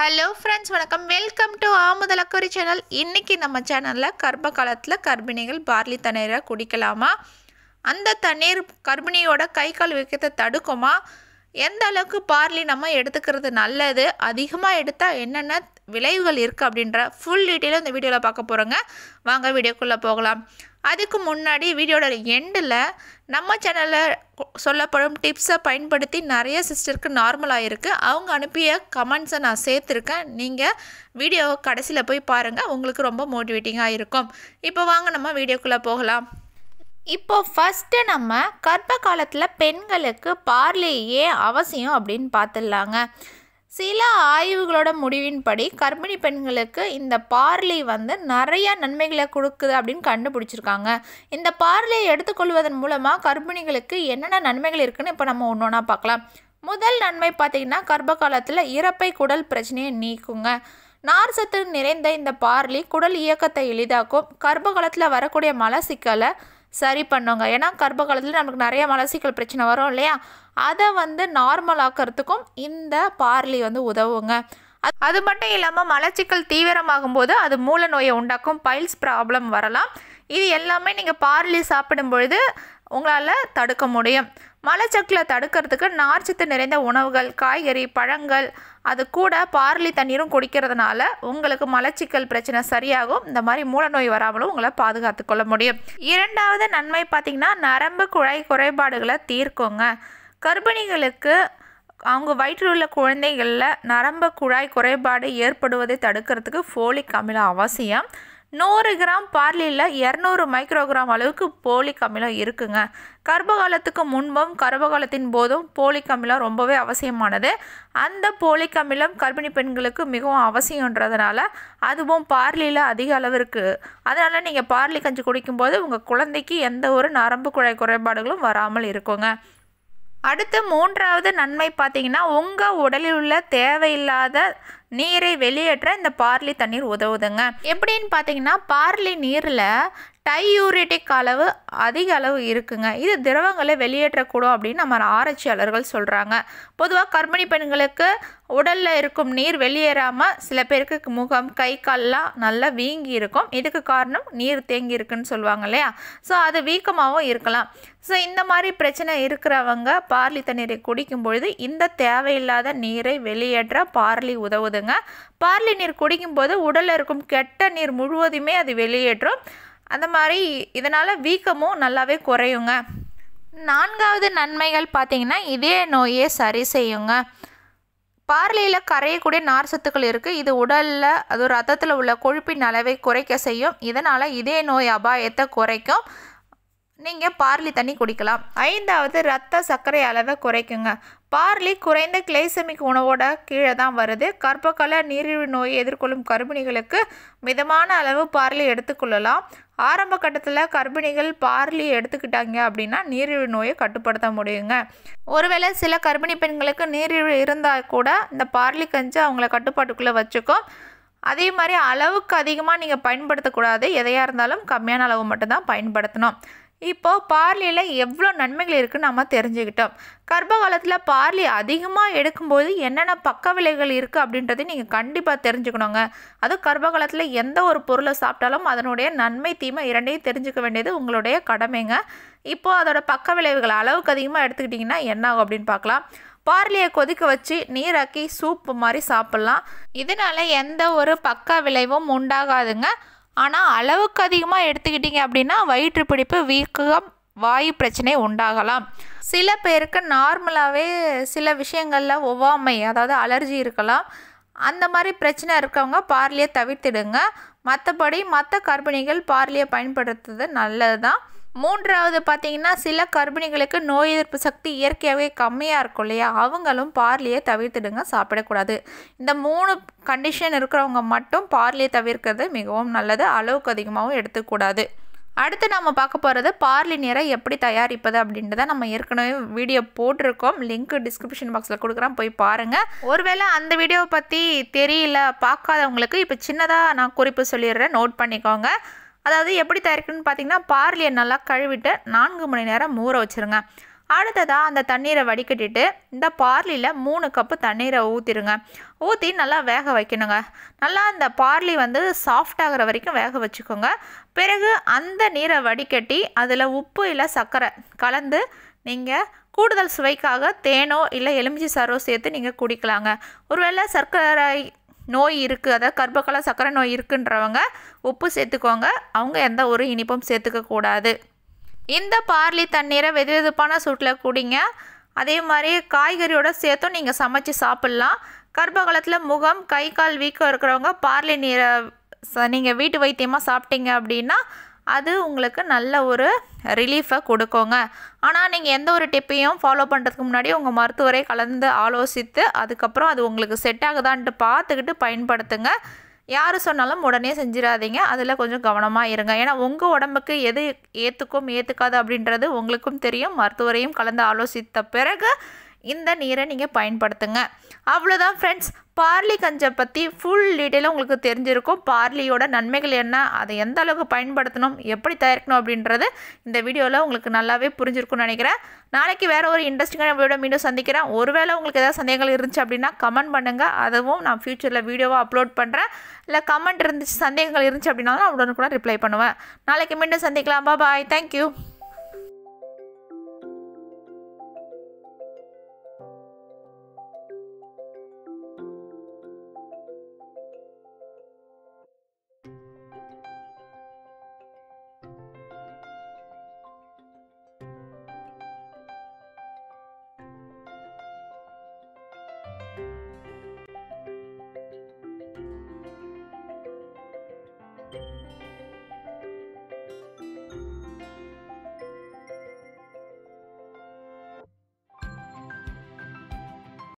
hello friends வணக்கம் welcome to ஆமுதலக்கரி channel இன்றைக்கி நம்ம சேனலில் கர்ப்ப காலத்தில் கர்ப்பிணிகள் பார்லி தண்ணீரை குடிக்கலாமா அந்த தண்ணீர் கர்ப்பிணியோட கை கால் வைக்கத்தை தடுக்குமா எந்த அளவுக்கு பார்லி நம்ம எடுத்துக்கிறது நல்லது அதிகமாக எடுத்தால் என்னென்ன விளைவுகள் இருக்குது அப்படின்ற ஃபுல் டீட்டெயிலும் இந்த வீடியோவில் பார்க்க போகிறோங்க வாங்க வீடியோக்குள்ளே போகலாம் அதுக்கு முன்னாடி வீடியோட எண்டில் நம்ம சேனலில் சொல்லப்படும் டிப்ஸை பயன்படுத்தி நிறைய சிஸ்டருக்கு நார்மலாக இருக்குது அவங்க அனுப்பிய கமெண்ட்ஸை நான் சேர்த்துருக்கேன் நீங்கள் வீடியோ கடைசியில் போய் பாருங்கள் உங்களுக்கு ரொம்ப மோட்டிவேட்டிங்காக இருக்கும் இப்போ வாங்க நம்ம வீடியோக்குள்ளே போகலாம் இப்போ ஃபஸ்ட்டு நம்ம கர்ப்ப காலத்தில் பெண்களுக்கு பார்லேயே அவசியம் அப்படின்னு பார்த்துடலாங்க சில ஆய்வுகளோட முடிவின்படி கர்ப்பிணி பெண்களுக்கு இந்த பார்லி வந்து நிறையா நன்மைகளை கொடுக்குது அப்படின்னு கண்டுபிடிச்சிருக்காங்க இந்த பார்லியை எடுத்துக்கொள்வதன் மூலமாக கர்ப்பிணிகளுக்கு என்னென்ன நன்மைகள் இருக்குதுன்னு இப்போ நம்ம ஒன்று ஒன்றா பார்க்கலாம் முதல் நன்மை பார்த்திங்கன்னா கர்ப்ப காலத்தில் இறப்பை குடல் பிரச்சனையை நீக்குங்க நார் சத்து நிறைந்த இந்த பார்லி குடல் இயக்கத்தை எளிதாக்கும் கர்ப்ப காலத்தில் வரக்கூடிய மலசிக்கலை சரி பண்ணுங்க ஏன்னா கர்ப்ப காலத்தில் நமக்கு நிறைய மலசிக்கல் பிரச்சனை வரும் இல்லையா அதை வந்து நார்மல் ஆக்கிறதுக்கும் இந்த பார்லி வந்து உதவுங்க அது மட்டும் இல்லாமல் மலச்சிக்கல் தீவிரமாகும் போது அது மூல நோயை உண்டாக்கும் பைல்ஸ் ப்ராப்ளம் வரலாம் இது எல்லாமே நீங்கள் பார்லி சாப்பிடும் பொழுது உங்களால் தடுக்க முடியும் மலச்சக்கில் தடுக்கிறதுக்கு நார்ச்சத்து நிறைந்த உணவுகள் காய்கறி பழங்கள் அது கூட பார்லி தண்ணீரும் குடிக்கிறதுனால உங்களுக்கு மலச்சிக்கல் பிரச்சனை சரியாகும் இந்த மாதிரி மூலநோய் வராமலும் உங்களை பாதுகாத்து கொள்ள முடியும் இரண்டாவது நன்மை பார்த்திங்கன்னா நரம்பு குழாய் குறைபாடுகளை தீர்க்குங்க கர்ப்பிணிகளுக்கு அவங்க வயிற்றில் உள்ள குழந்தைகளில் நரம்ப குழாய் குறைபாடு ஏற்படுவதை தடுக்கிறதுக்கு ஃபோலிக் அமிலம் அவசியம் நூறு கிராம் பார்லியில் இரநூறு மைக்ரோகிராம் அளவுக்கு போலிக் அமிலம் இருக்குங்க கர்ப்பகாலத்துக்கு முன்பும் கர்ப்பகாலத்தின் போதும் போலிக் அமிலம் ரொம்பவே அவசியமானது அந்த போலிக் அமிலம் கர்ப்பிணி பெண்களுக்கு மிகவும் அவசியன்றதுனால அதுவும் பார்லியில் அதிக அளவு இருக்குது அதனால் நீங்கள் பார்லி கஞ்சி குடிக்கும்போது உங்கள் குழந்தைக்கு எந்த ஒரு நரம்பு குழாய் குறைபாடுகளும் வராமல் இருக்குங்க அடுத்து மூன்றாவது நன்மை பார்த்திங்கன்னா உங்கள் உடலில் உள்ள தேவையில்லாத நீரை வெளியேற்ற இந்த பார்லி தண்ணீர் உதவுதுங்க எப்படின்னு பார்த்தீங்கன்னா பார்லி நீரில் டையூரிட்டிக் அளவு அதிக அளவு இருக்குங்க இது திரவங்களை வெளியேற்றக்கூடும் அப்படின்னு நம்ம ஆராய்ச்சியாளர்கள் சொல்கிறாங்க பொதுவாக கர்ப்பிணி பெண்களுக்கு உடலில் இருக்கும் நீர் வெளியேறாமல் சில பேருக்கு முகம் கை கால்லாம் நல்லா வீங்கி இருக்கும் இதுக்கு காரணம் நீர் தேங்கி இருக்குன்னு சொல்லுவாங்க இல்லையா ஸோ அது வீக்கமாகவும் இருக்கலாம் ஸோ இந்த மாதிரி பிரச்சனை இருக்கிறவங்க பார்லி தண்ணீரை குடிக்கும் பொழுது இந்த தேவையில்லாத நீரை வெளியேற்ற பார்லி உதவுதுங்க பார்லி நீர் குடிக்கும்போது உடலில் இருக்கும் கெட்ட நீர் முழுவதுமே அது வெளியேற்றும் அந்த மாதிரி இதனால் வீக்கமும் நல்லாவே குறையுங்க நான்காவது நன்மைகள் பார்த்திங்கன்னா இதே நோயை சரி செய்யுங்க பார்லியில் கரையக்கூடிய நார் சத்துக்கள் இருக்குது இது உடலில் அது ரத்தத்தில் உள்ள கொழுப்பின் அளவை குறைக்க செய்யும் இதனால் இதே நோய் அபாயத்தை குறைக்கும் நீங்கள் பார்லி தண்ணி குடிக்கலாம் ஐந்தாவது ரத்த சர்க்கரை அளவை குறைக்குங்க பார்லி குறைந்த கிளைசமிக் உணவோட கீழே தான் வருது கர்ப்பக்கல நீரிழிவு நோய் எதிர்கொள்ளும் கர்ப்பிணிகளுக்கு மிதமான அளவு பார்லி எடுத்துக்கொள்ளலாம் ஆரம்ப கட்டத்தில் கர்ப்பிணிகள் பார்லி எடுத்துக்கிட்டாங்க அப்படின்னா நீரிழிவு நோயை கட்டுப்படுத்த முடியுங்க ஒருவேளை சில கர்ப்பிணி பெண்களுக்கு நீரிழிவு இருந்தால் கூட இந்த பார்லி கஞ்சி அவங்கள கட்டுப்பாட்டுக்குள்ளே வச்சுக்கும் அதே மாதிரி அளவுக்கு அதிகமாக நீங்கள் பயன்படுத்தக்கூடாது எதையாக இருந்தாலும் கம்மியான அளவு மட்டும்தான் பயன்படுத்தணும் இப்போது பார்லியில் எவ்வளோ நன்மைகள் இருக்குதுன்னு நம்ம தெரிஞ்சுக்கிட்டோம் கர்ப்ப காலத்தில் பார்லி அதிகமாக எடுக்கும்போது என்னென்ன பக்க விலைகள் இருக்குது அப்படின்றத நீங்கள் கண்டிப்பாக தெரிஞ்சுக்கணுங்க அதுவும் கர்ப்ப காலத்தில் எந்த ஒரு பொருளை சாப்பிட்டாலும் அதனுடைய நன்மை தீமை இரண்டையும் தெரிஞ்சுக்க வேண்டியது உங்களுடைய கடமைங்க இப்போது அதோட பக்க விளைவுகள் அளவுக்கு அதிகமாக எடுத்துக்கிட்டிங்கன்னா என்ன ஆகும் அப்படின்னு பார்க்கலாம் பார்லியை கொதிக்க வச்சு நீராக்கி சூப்பு மாதிரி சாப்பிட்லாம் இதனால் எந்த ஒரு பக்க விளைவும் உண்டாகாதுங்க ஆனால் அளவுக்கு அதிகமாக எடுத்துக்கிட்டிங்க அப்படின்னா வயிற்றுப்பிடிப்பு வீக்கம் வாயு பிரச்சனை உண்டாகலாம் சில பேருக்கு நார்மலாகவே சில விஷயங்களில் ஒவ்வாமை அதாவது அலர்ஜி இருக்கலாம் அந்த மாதிரி பிரச்சனை இருக்கவங்க பார்லியை தவிர்த்திடுங்க மற்றபடி மற்ற கர்ப்பிணிகள் பார்லியை பயன்படுத்துறது நல்லது தான் மூன்றாவது பார்த்திங்கன்னா சில கர்ப்பிணிகளுக்கு நோய் எதிர்ப்பு சக்தி இயற்கையாகவே கம்மியாக இருக்கும் இல்லையா அவங்களும் பார்லியை தவிர்த்துடுங்க சாப்பிடக்கூடாது இந்த மூணு கண்டிஷன் இருக்கிறவங்க மட்டும் பார்லியை தவிர்க்கிறது மிகவும் நல்லது அளவுக்கு அதிகமாகவும் எடுத்துக்கூடாது அடுத்து நம்ம பார்க்க போகிறது பார்லி நீரை எப்படி தயாரிப்பது அப்படின்றத நம்ம ஏற்கனவே வீடியோ போட்டிருக்கோம் லிங்க் டிஸ்கிரிப்ஷன் பாக்ஸில் கொடுக்குறோம் போய் பாருங்கள் ஒருவேளை அந்த வீடியோவை பற்றி தெரியல பார்க்காதவங்களுக்கு இப்போ சின்னதாக நான் குறிப்பு சொல்லிடுறேன் நோட் பண்ணிக்கோங்க அதாவது எப்படி தயாரிக்கணும்னு பார்த்தீங்கன்னா பார்லியை நல்லா கழுவிட்டு நான்கு மணி நேரம் ஊற வச்சுருங்க அடுத்ததாக அந்த தண்ணீரை வடிகட்டிட்டு இந்த பார்லியில் மூணு கப்பு தண்ணீரை ஊற்றிடுங்க ஊற்றி நல்லா வேக வைக்கணுங்க நல்லா அந்த பார்லி வந்து ஆகிற வரைக்கும் வேக வச்சுக்கோங்க பிறகு அந்த நீரை வடிகட்டி அதில் உப்பு இல்லை சர்க்கரை கலந்து நீங்கள் கூடுதல் சுவைக்காக தேனோ இல்லை எலுமிச்சை சாரோ சேர்த்து நீங்கள் குடிக்கலாங்க ஒருவேளை சர்க்கரை நோய் இருக்குது அதாவது கர்ப்பகால சர்க்கரை நோய் இருக்குன்றவங்க உப்பு சேர்த்துக்கோங்க அவங்க எந்த ஒரு இனிப்பும் சேர்த்துக்கக்கூடாது இந்த பார்லி தண்ணீரை வெது வெதுப்பான சூட்டில் குடிங்க அதே மாதிரி காய்கறியோட சேர்த்தும் நீங்கள் சமைச்சு சாப்பிட்லாம் கர்ப்பகாலத்தில் முகம் கை கால் வீக்கம் இருக்கிறவங்க பார்லி நீரை நீங்கள் வீட்டு வைத்தியமாக சாப்பிட்டீங்க அப்படின்னா அது உங்களுக்கு நல்ல ஒரு ரிலீஃபை கொடுக்குங்க ஆனால் நீங்கள் எந்த ஒரு டிப்பையும் ஃபாலோ பண்ணுறதுக்கு முன்னாடி உங்கள் மருத்துவரை கலந்து ஆலோசித்து அதுக்கப்புறம் அது உங்களுக்கு செட் ஆகுதான்ட்டு பார்த்துக்கிட்டு பயன்படுத்துங்க யார் சொன்னாலும் உடனே செஞ்சிடாதீங்க அதில் கொஞ்சம் கவனமாக இருங்க ஏன்னா உங்கள் உடம்புக்கு எது ஏற்றுக்கும் ஏற்றுக்காது அப்படின்றது உங்களுக்கும் தெரியும் மருத்துவரையும் கலந்து ஆலோசித்த பிறகு இந்த நீரை நீங்கள் பயன்படுத்துங்க அவ்வளோதான் ஃப்ரெண்ட்ஸ் பார்லி கஞ்சை பற்றி ஃபுல் டீட்டெயிலாக உங்களுக்கு தெரிஞ்சிருக்கும் பார்லியோட நன்மைகள் என்ன அதை எந்த அளவுக்கு பயன்படுத்தணும் எப்படி தயாரிக்கணும் அப்படின்றது இந்த வீடியோவில் உங்களுக்கு நல்லாவே புரிஞ்சிருக்கும்னு நினைக்கிறேன் நாளைக்கு வேறு ஒரு இன்ட்ரெஸ்டிங்கான வீடியோ மீண்டும் சந்திக்கிறேன் ஒருவேளை உங்களுக்கு ஏதாவது சந்தேகங்கள் இருந்துச்சு அப்படின்னா கமெண்ட் பண்ணுங்கள் அதுவும் நான் ஃப்யூச்சரில் வீடியோவாக அப்லோட் பண்ணுறேன் இல்லை கமெண்ட் இருந்துச்சு சந்தேகங்கள் இருந்துச்சு அப்படின்னாலும் நான் கூட ரிப்ளை பண்ணுவேன் நாளைக்கு மீண்டும் சந்திக்கலாம் பாய் தேங்க்யூ